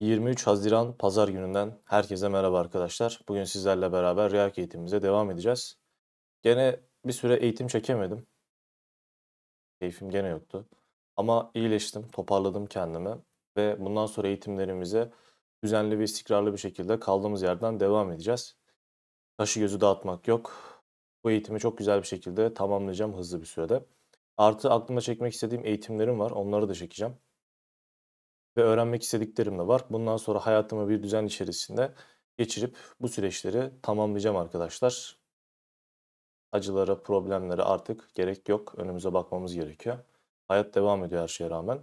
23 Haziran Pazar gününden herkese merhaba arkadaşlar. Bugün sizlerle beraber React eğitimimize devam edeceğiz. Gene bir süre eğitim çekemedim. Keyfim gene yoktu. Ama iyileştim, toparladım kendimi ve bundan sonra eğitimlerimize düzenli ve istikrarlı bir şekilde kaldığımız yerden devam edeceğiz. Taşı gözü dağıtmak yok. Bu eğitimi çok güzel bir şekilde tamamlayacağım hızlı bir sürede. Artı aklıma çekmek istediğim eğitimlerim var. Onları da çekeceğim ve öğrenmek istediklerim de var. Bundan sonra hayatımı bir düzen içerisinde geçirip bu süreçleri tamamlayacağım arkadaşlar. Acılara, problemlere artık gerek yok. Önümüze bakmamız gerekiyor. Hayat devam ediyor her şeye rağmen.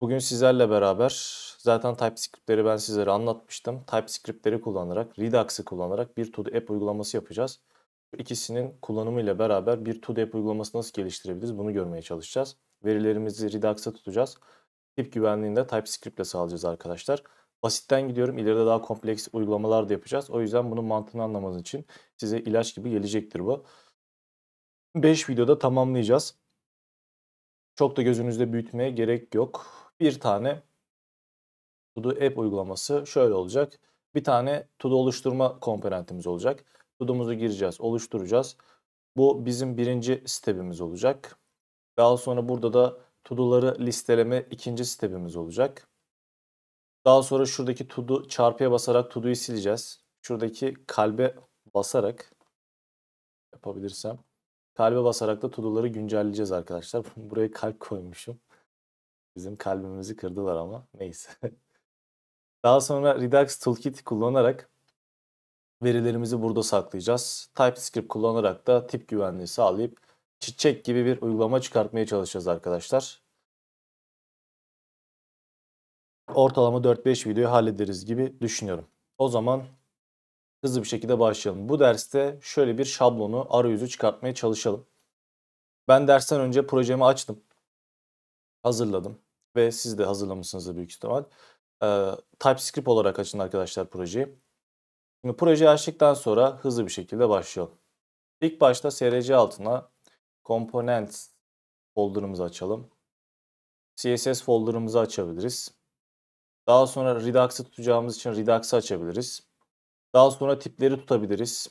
Bugün sizlerle beraber zaten TypeScript'leri ben sizlere anlatmıştım. TypeScript'leri kullanarak, Redux'ı kullanarak bir to app uygulaması yapacağız. Bu ikisinin kullanımıyla beraber bir to app uygulaması nasıl geliştirebiliriz bunu görmeye çalışacağız. Verilerimizi Redux'a tutacağız tip güvenliğini de TypeScript ile sağlayacağız arkadaşlar. Basitten gidiyorum. İleride daha kompleks uygulamalar da yapacağız. O yüzden bunun mantığını anlamanız için size ilaç gibi gelecektir bu. 5 videoda tamamlayacağız. Çok da gözünüzde büyütmeye gerek yok. Bir tane Todo App uygulaması şöyle olacak. Bir tane Todo oluşturma komponentimiz olacak. Todo'muzu gireceğiz, oluşturacağız. Bu bizim birinci step'imiz olacak. Daha sonra burada da Todo'ları listeleme ikinci stepimiz olacak. Daha sonra şuradaki todo çarpıya basarak todo'yu sileceğiz. Şuradaki kalbe basarak yapabilirsem kalbe basarak da todo'ları güncelleyeceğiz arkadaşlar. Buraya kalp koymuşum. Bizim kalbimizi kırdılar ama neyse. Daha sonra Redux Toolkit kullanarak verilerimizi burada saklayacağız. TypeScript kullanarak da tip güvenliği sağlayıp çiçek gibi bir uygulama çıkartmaya çalışacağız arkadaşlar. Ortalama 4-5 videoyu hallederiz gibi düşünüyorum. O zaman hızlı bir şekilde başlayalım. Bu derste şöyle bir şablonu, arayüzü çıkartmaya çalışalım. Ben dersten önce projemi açtım. Hazırladım. Ve siz de hazırlamışsınızdır büyük ihtimal. Ee, TypeScript olarak açın arkadaşlar projeyi. Şimdi projeyi açtıktan sonra hızlı bir şekilde başlayalım. İlk başta SRC altına Components folder'ımızı açalım. CSS folder'ımızı açabiliriz. Daha sonra Redux'ı tutacağımız için Redux'ı açabiliriz. Daha sonra tipleri tutabiliriz.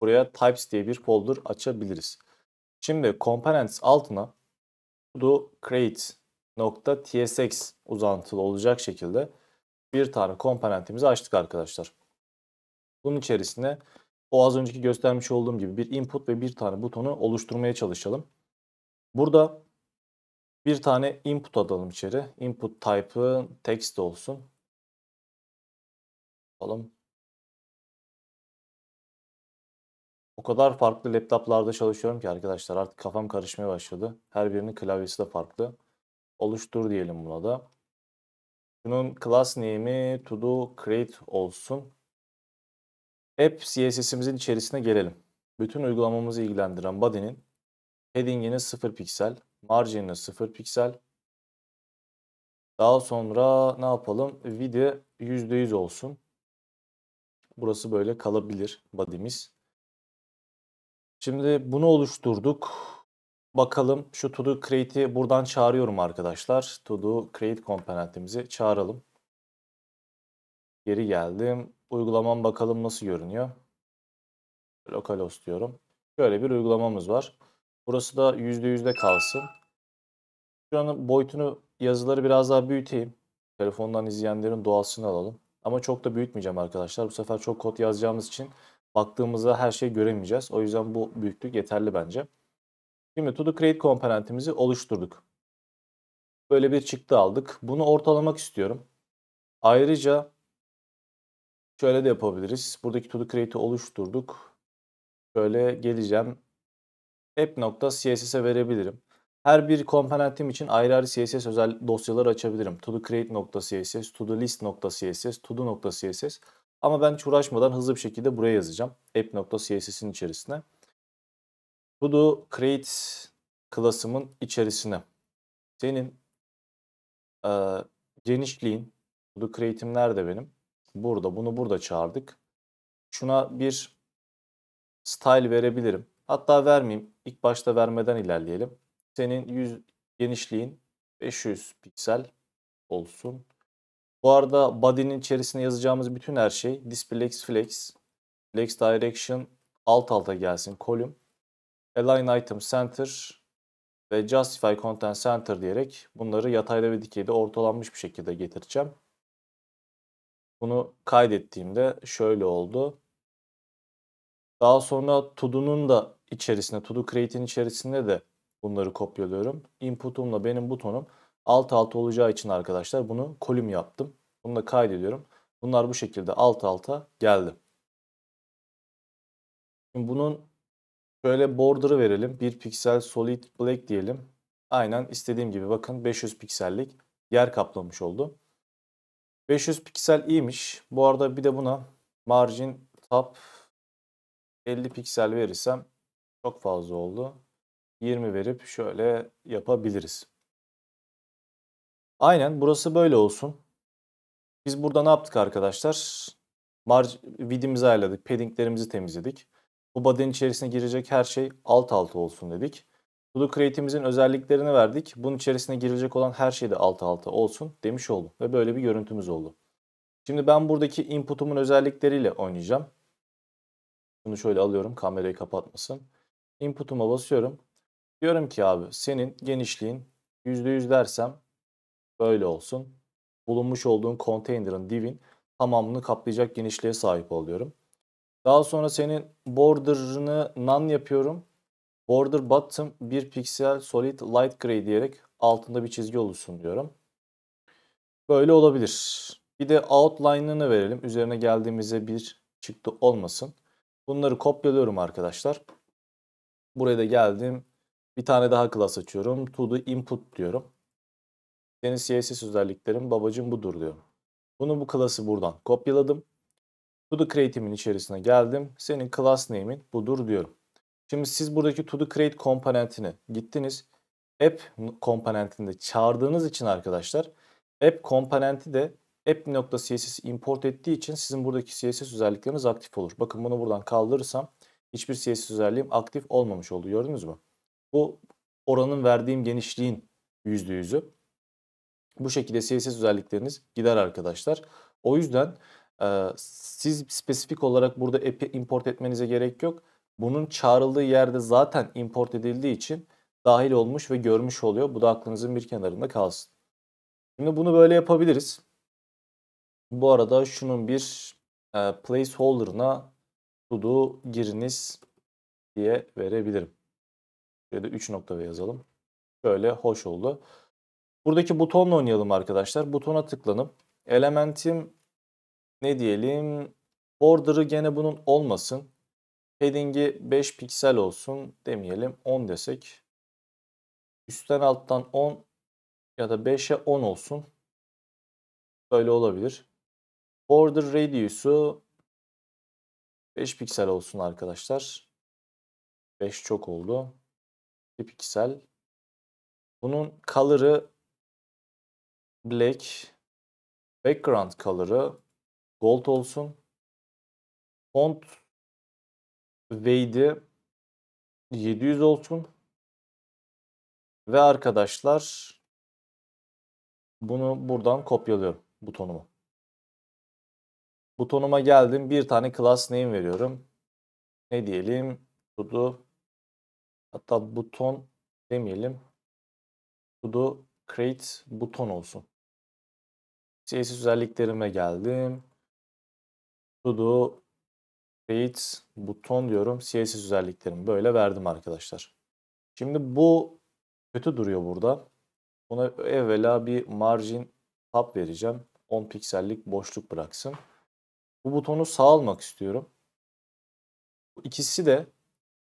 Buraya types diye bir folder açabiliriz. Şimdi components altına do create nokta tsx uzantılı olacak şekilde bir tane komponentimizi açtık arkadaşlar. Bunun içerisine o az önceki göstermiş olduğum gibi bir input ve bir tane butonu oluşturmaya çalışalım. Burada bir tane input alalım içeri. Input type'ı text olsun. Alalım. O kadar farklı laptoplarda çalışıyorum ki arkadaşlar artık kafam karışmaya başladı. Her birinin klavyesi de farklı. Oluştur diyelim buna da. Bunun class name'i to do create olsun. App CSS'imizin içerisine gelelim. Bütün uygulamamızı ilgilendiren body'nin heading'ini 0 piksel, margin'ini 0 piksel. Daha sonra ne yapalım? Video %100 olsun. Burası böyle kalabilir body'miz. Şimdi bunu oluşturduk. Bakalım şu to do create'i buradan çağırıyorum arkadaşlar. To do create komponentimizi çağıralım. Geri geldim. Uygulamam bakalım nasıl görünüyor. Lokal diyorum. Böyle bir uygulamamız var. Burası da %100'de kalsın. Şuranın boyutunu yazıları biraz daha büyüteyim. Telefondan izleyenlerin doğasını alalım. Ama çok da büyütmeyeceğim arkadaşlar. Bu sefer çok kod yazacağımız için baktığımızda her şeyi göremeyeceğiz. O yüzden bu büyüklük yeterli bence. Şimdi to the create komponentimizi oluşturduk. Böyle bir çıktı aldık. Bunu ortalamak istiyorum. Ayrıca Şöyle de yapabiliriz. Buradaki to do create'i oluşturduk. Şöyle geleceğim. app.css'e verebilirim. Her bir komponentim için ayrı ayrı CSS özel dosyalar açabilirim. To do create.css, to do list.css, to do.css. Ama ben hiç uğraşmadan hızlı bir şekilde buraya yazacağım. app.css'in içerisine. To do create klasımın içerisine. Senin e, genişliğin, to do create'im nerede benim? burada bunu burada çağırdık. Şuna bir style verebilirim. Hatta vermeyeyim. İlk başta vermeden ilerleyelim. Senin yüz genişliğin 500 piksel olsun. Bu arada body'nin içerisine yazacağımız bütün her şey Display Flex, Flex Direction alt alta gelsin column Align Item Center ve Justify Content Center diyerek bunları yatayda ve dikeyde ortalanmış bir şekilde getireceğim. Bunu kaydettiğimde şöyle oldu. Daha sonra tudunun da içerisinde, tudu create'in içerisinde de bunları kopyalıyorum. Input'umla benim butonum alt alta olacağı için arkadaşlar bunu kolüm yaptım. Bunu da kaydediyorum. Bunlar bu şekilde alt alta geldi. Şimdi bunun şöyle border'ı verelim. 1 piksel solid black diyelim. Aynen istediğim gibi bakın 500 piksellik yer kaplamış oldu. 500 piksel iyiymiş. Bu arada bir de buna margin top 50 piksel verirsem çok fazla oldu. 20 verip şöyle yapabiliriz. Aynen burası böyle olsun. Biz burada ne yaptık arkadaşlar? Marj vidimizi ayarladık, paddinglerimizi temizledik. Bu badenin içerisine girecek her şey alt alta olsun dedik. Voodoo Create'imizin özelliklerini verdik. Bunun içerisine girilecek olan her şey de alt alta olsun demiş oldum. Ve böyle bir görüntümüz oldu. Şimdi ben buradaki input'umun özellikleriyle oynayacağım. Bunu şöyle alıyorum kamerayı kapatmasın. Input'uma basıyorum. Diyorum ki abi senin genişliğin %100 dersem böyle olsun. Bulunmuş olduğun container'ın divin tamamını kaplayacak genişliğe sahip oluyorum. Daha sonra senin border'ını none yapıyorum. Border Bottom 1 piksel Solid Light Gray diyerek altında bir çizgi oluşsun diyorum. Böyle olabilir. Bir de outline'ını verelim. Üzerine geldiğimizde bir çıktı olmasın. Bunları kopyalıyorum arkadaşlar. Buraya da geldim. Bir tane daha klas açıyorum. To the input diyorum. Senin CSS özelliklerin babacım budur diyorum. Bunu bu klası buradan kopyaladım. To the creative'in içerisine geldim. Senin class name'in budur diyorum. Şimdi siz buradaki to do create komponentini gittiniz. App komponentinde çağırdığınız için arkadaşlar app komponenti de app.css import ettiği için sizin buradaki CSS özellikleriniz aktif olur. Bakın bunu buradan kaldırırsam hiçbir CSS özelliğim aktif olmamış oldu. Gördünüz mü? Bu oranın verdiğim genişliğin %100'ü. Bu şekilde CSS özellikleriniz gider arkadaşlar. O yüzden e, siz spesifik olarak burada app'i import etmenize gerek yok bunun çağrıldığı yerde zaten import edildiği için dahil olmuş ve görmüş oluyor. Bu da aklınızın bir kenarında kalsın. Şimdi bunu böyle yapabiliriz. Bu arada şunun bir e, placeholder'ına sudo giriniz diye verebilirim. Şöyle 3 nokta ve yazalım. Böyle hoş oldu. Buradaki butonla oynayalım arkadaşlar. Butona tıklanıp elementim ne diyelim border'ı gene bunun olmasın. Heading'i 5 piksel olsun demeyelim 10 desek. Üstten alttan 10 ya da 5'e 10 olsun. Böyle olabilir. Border Radius'u 5 piksel olsun arkadaşlar. 5 çok oldu. 2 piksel. Bunun color'ı black. Background color'ı gold olsun. Font Wade'i 700 olsun. Ve arkadaşlar bunu buradan kopyalıyorum butonumu. Butonuma geldim. Bir tane class name veriyorum. Ne diyelim? Sudo hatta buton demeyelim. Sudo create buton olsun. CSS özelliklerime geldim. Sudo Create buton diyorum. CSS özelliklerimi böyle verdim arkadaşlar. Şimdi bu kötü duruyor burada. Buna evvela bir margin top vereceğim. 10 piksellik boşluk bıraksın. Bu butonu sağ almak istiyorum. Bu ikisi de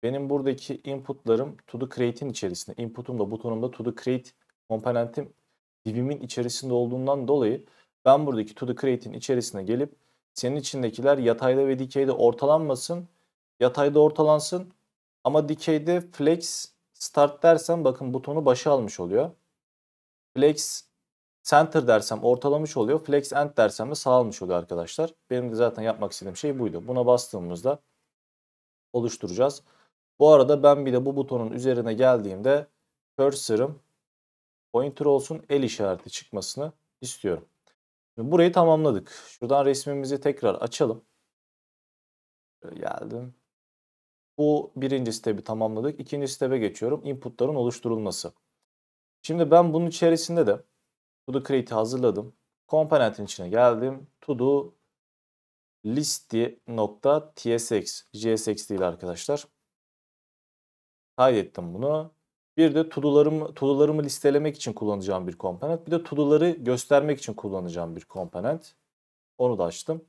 benim buradaki inputlarım to the create'in içerisinde. Input'um da butonum da to the create komponentim divimin içerisinde olduğundan dolayı ben buradaki to the create'in içerisine gelip senin içindekiler yatayda ve dikeyde ortalanmasın. Yatayda ortalansın ama dikeyde flex start dersen bakın butonu başa almış oluyor. Flex center dersem ortalamış oluyor. Flex end dersem de sağ almış oluyor arkadaşlar. Benim de zaten yapmak istediğim şey buydu. Buna bastığımızda oluşturacağız. Bu arada ben bir de bu butonun üzerine geldiğimde cursor'ım pointer olsun el işareti çıkmasını istiyorum burayı tamamladık. Şuradan resmimizi tekrar açalım. Şöyle geldim. Bu birinci step'i tamamladık. İkinci step'e geçiyorum. Inputların oluşturulması. Şimdi ben bunun içerisinde de to do create'i hazırladım. Komponentin içine geldim. To do listi.tsx JSX değil arkadaşlar. Kaydettim bunu. Bir de tudularımı, tudularımı listelemek için kullanacağım bir komponent. Bir de tuduları göstermek için kullanacağım bir komponent. Onu da açtım.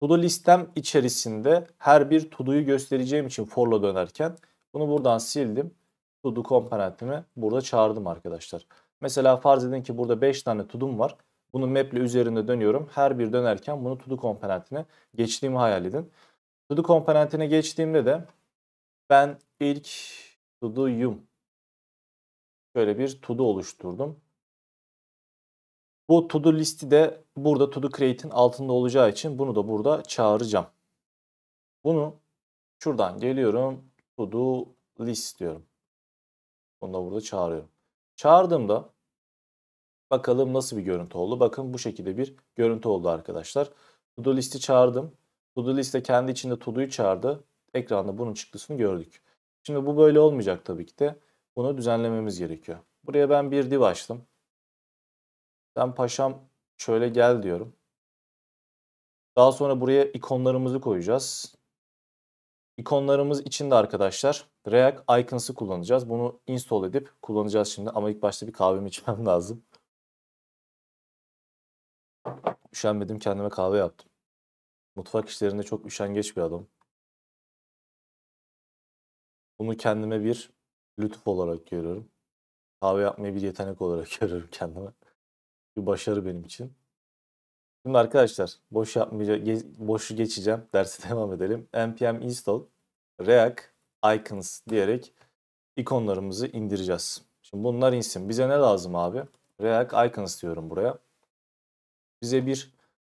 Todo listem içerisinde her bir todo'yu göstereceğim için for'la dönerken bunu buradan sildim. Todo komponentimi burada çağırdım arkadaşlar. Mesela farz edin ki burada 5 tane todo'm var. Bunu map'le üzerinde dönüyorum. Her bir dönerken bunu todo komponentine geçtiğimi hayal edin. Todo komponentine geçtiğimde de ben ilk to do yum. Şöyle bir to do oluşturdum. Bu to do listi de burada to do create'in altında olacağı için bunu da burada çağıracağım. Bunu şuradan geliyorum to do list diyorum. Bunu da burada çağırıyorum. Çağırdığımda bakalım nasıl bir görüntü oldu. Bakın bu şekilde bir görüntü oldu arkadaşlar. To do listi çağırdım. To do liste kendi içinde to do'yu çağırdı. Ekranda bunun çıktısını gördük. Şimdi bu böyle olmayacak tabii ki de. Bunu düzenlememiz gerekiyor. Buraya ben bir div açtım. Ben paşam şöyle gel diyorum. Daha sonra buraya ikonlarımızı koyacağız. İkonlarımız içinde arkadaşlar React Icons'ı kullanacağız. Bunu install edip kullanacağız şimdi. Ama ilk başta bir kahvemi içmem lazım. Üşenmedim kendime kahve yaptım. Mutfak işlerinde çok üşengeç bir adam. Bunu kendime bir lütuf olarak görüyorum. Kahve yapmayı bir yetenek olarak görüyorum kendime. Bir başarı benim için. Şimdi arkadaşlar boş yapmayacağım, boşu geçeceğim. dersi devam edelim. npm install react icons diyerek ikonlarımızı indireceğiz. Şimdi bunlar insin. Bize ne lazım abi? React icons diyorum buraya. Bize bir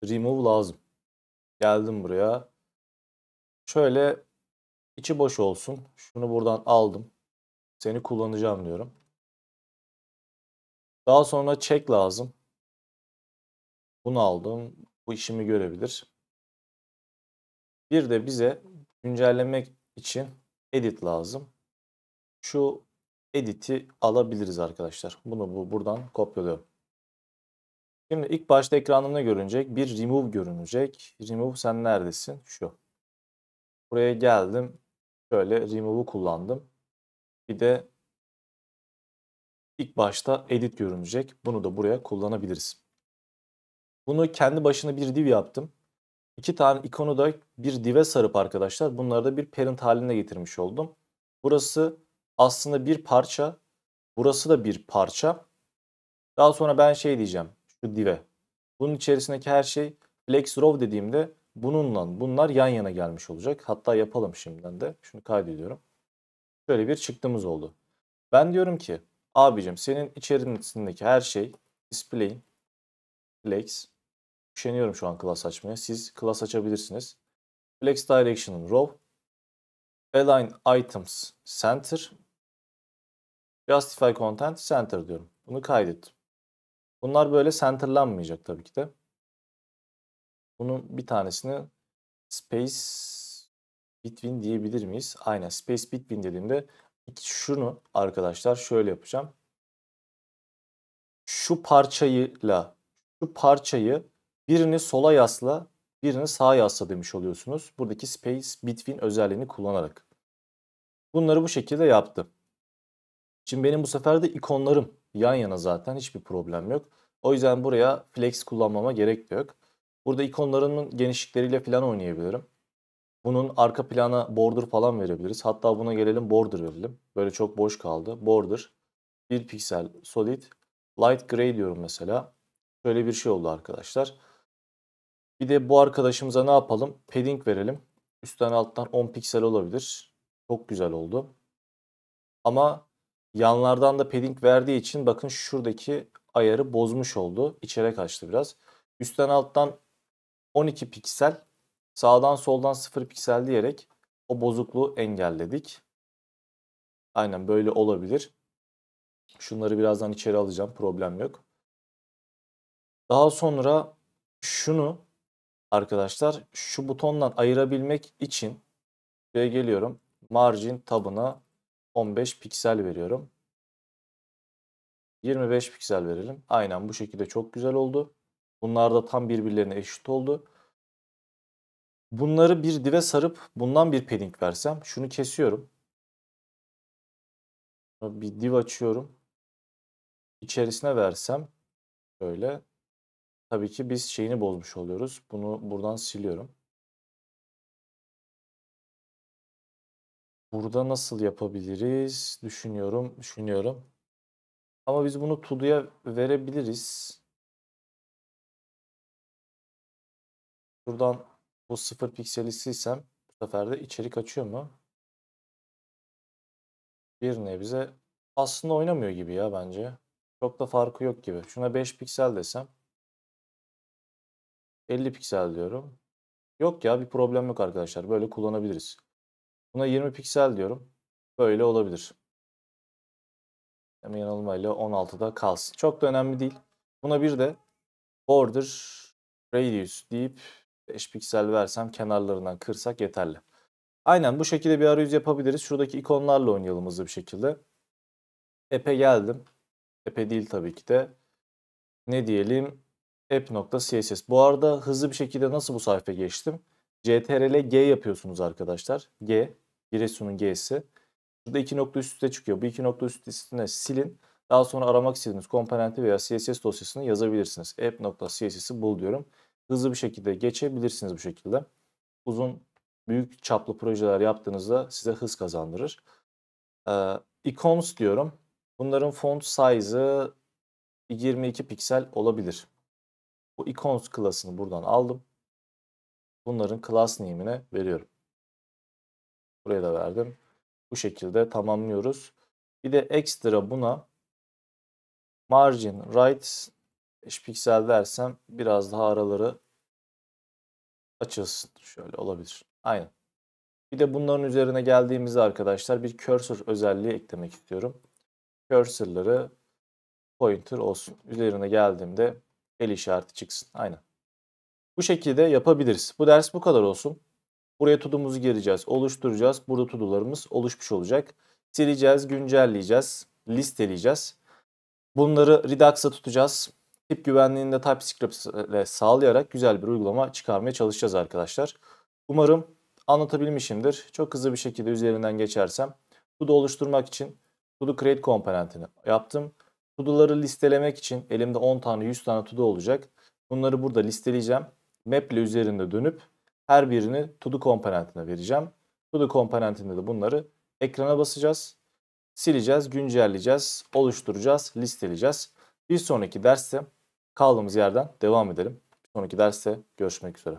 remove lazım. Geldim buraya. Şöyle İçi boş olsun. Şunu buradan aldım. Seni kullanacağım diyorum. Daha sonra çek lazım. Bunu aldım. Bu işimi görebilir. Bir de bize güncellemek için edit lazım. Şu edit'i alabiliriz arkadaşlar. Bunu bu buradan kopyalıyorum. Şimdi ilk başta ekranımda görünecek bir remove görünecek. Remove sen neredesin? Şu. Buraya geldim şöyle remove'u kullandım. Bir de ilk başta edit görünecek. Bunu da buraya kullanabiliriz. Bunu kendi başına bir div yaptım. İki tane ikonu da bir div'e sarıp arkadaşlar bunları da bir parent haline getirmiş oldum. Burası aslında bir parça. Burası da bir parça. Daha sonra ben şey diyeceğim. Şu div'e. Bunun içerisindeki her şey flex row dediğimde Bununla bunlar yan yana gelmiş olacak. Hatta yapalım şimdiden de. Şunu kaydediyorum. Şöyle bir çıktığımız oldu. Ben diyorum ki abicim senin içerisindeki her şey display, flex. Üşeniyorum şu an klas açmaya. Siz klas açabilirsiniz. Flex direction'ın row. Align items center. Justify content center diyorum. Bunu kaydettim. Bunlar böyle centerlanmayacak tabii ki de. Bunun bir tanesini Space Between diyebilir miyiz? Aynen Space Between dediğimde şunu arkadaşlar şöyle yapacağım. Şu parçayla şu parçayı birini sola yasla birini sağa yasla demiş oluyorsunuz. Buradaki Space Between özelliğini kullanarak. Bunları bu şekilde yaptım. Şimdi benim bu sefer de ikonlarım yan yana zaten hiçbir problem yok. O yüzden buraya flex kullanmama gerek yok. Burada ikonlarının genişlikleriyle falan oynayabilirim. Bunun arka plana border falan verebiliriz. Hatta buna gelelim border verelim. Böyle çok boş kaldı. Border 1 piksel solid light gray diyorum mesela. Şöyle bir şey oldu arkadaşlar. Bir de bu arkadaşımıza ne yapalım? Padding verelim. Üstten alttan 10 piksel olabilir. Çok güzel oldu. Ama yanlardan da padding verdiği için bakın şuradaki ayarı bozmuş oldu. İçeri kaçtı biraz. Üstten alttan 12 piksel sağdan soldan 0 piksel diyerek o bozukluğu engelledik. Aynen böyle olabilir. Şunları birazdan içeri alacağım. Problem yok. Daha sonra şunu arkadaşlar şu butondan ayırabilmek için buraya geliyorum. Margin tabına 15 piksel veriyorum. 25 piksel verelim. Aynen bu şekilde çok güzel oldu. Bunlar da tam birbirlerine eşit oldu. Bunları bir dive sarıp bundan bir padding versem. Şunu kesiyorum. Bir div açıyorum. İçerisine versem şöyle. Tabii ki biz şeyini bozmuş oluyoruz. Bunu buradan siliyorum. Burada nasıl yapabiliriz? Düşünüyorum, düşünüyorum. Ama biz bunu todo'ya verebiliriz. Buradan bu sıfır pikseli silsem bu sefer de içerik açıyor mu? Bir nebze aslında oynamıyor gibi ya bence. Çok da farkı yok gibi. Şuna 5 piksel desem. 50 piksel diyorum. Yok ya bir problem yok arkadaşlar. Böyle kullanabiliriz. Buna 20 piksel diyorum. Böyle olabilir. Hemen yanılmayla 16'da kalsın. Çok da önemli değil. Buna bir de border radius deyip 5 piksel versem kenarlarından kırsak yeterli. Aynen bu şekilde bir arayüz yapabiliriz. Şuradaki ikonlarla oynayalım hızlı bir şekilde. App'e geldim. App'e değil tabii ki de. Ne diyelim? app.css. Bu arada hızlı bir şekilde nasıl bu sayfa geçtim? CTRL G yapıyorsunuz arkadaşlar. G. Giresun'un G'si. Şurada iki nokta üst üste çıkıyor. Bu iki nokta üst üstüne silin. Daha sonra aramak istediğiniz komponenti veya CSS dosyasını yazabilirsiniz. app.css'i bul diyorum hızlı bir şekilde geçebilirsiniz bu şekilde. Uzun büyük çaplı projeler yaptığınızda size hız kazandırır. icons ee, diyorum. Bunların font size'ı 22 piksel olabilir. Bu icons klasını buradan aldım. Bunların class name'ine veriyorum. Buraya da verdim. Bu şekilde tamamlıyoruz. Bir de ekstra buna margin right 5 piksel dersem biraz daha araları açılsın. Şöyle olabilir. Aynen. Bir de bunların üzerine geldiğimizde arkadaşlar bir cursor özelliği eklemek istiyorum. Cursor'ları pointer olsun. Üzerine geldiğimde el işareti çıksın. Aynen. Bu şekilde yapabiliriz. Bu ders bu kadar olsun. Buraya tudumuzu gireceğiz, oluşturacağız. Burada tudularımız oluşmuş olacak. Sileceğiz, güncelleyeceğiz, listeleyeceğiz. Bunları Redux'a tutacağız tip güvenliğinde de TypeScript ile e, sağlayarak güzel bir uygulama çıkarmaya çalışacağız arkadaşlar. Umarım anlatabilmişimdir. Çok hızlı bir şekilde üzerinden geçersem. Todo oluşturmak için Todo Create komponentini yaptım. Todo'ları listelemek için elimde 10 tane 100 tane Todo olacak. Bunları burada listeleyeceğim. Map ile üzerinde dönüp her birini Todo komponentine vereceğim. Todo komponentinde de bunları ekrana basacağız. Sileceğiz, güncelleyeceğiz, oluşturacağız, listeleyeceğiz. Bir sonraki derste kaldığımız yerden devam edelim. Bir sonraki derste görüşmek üzere.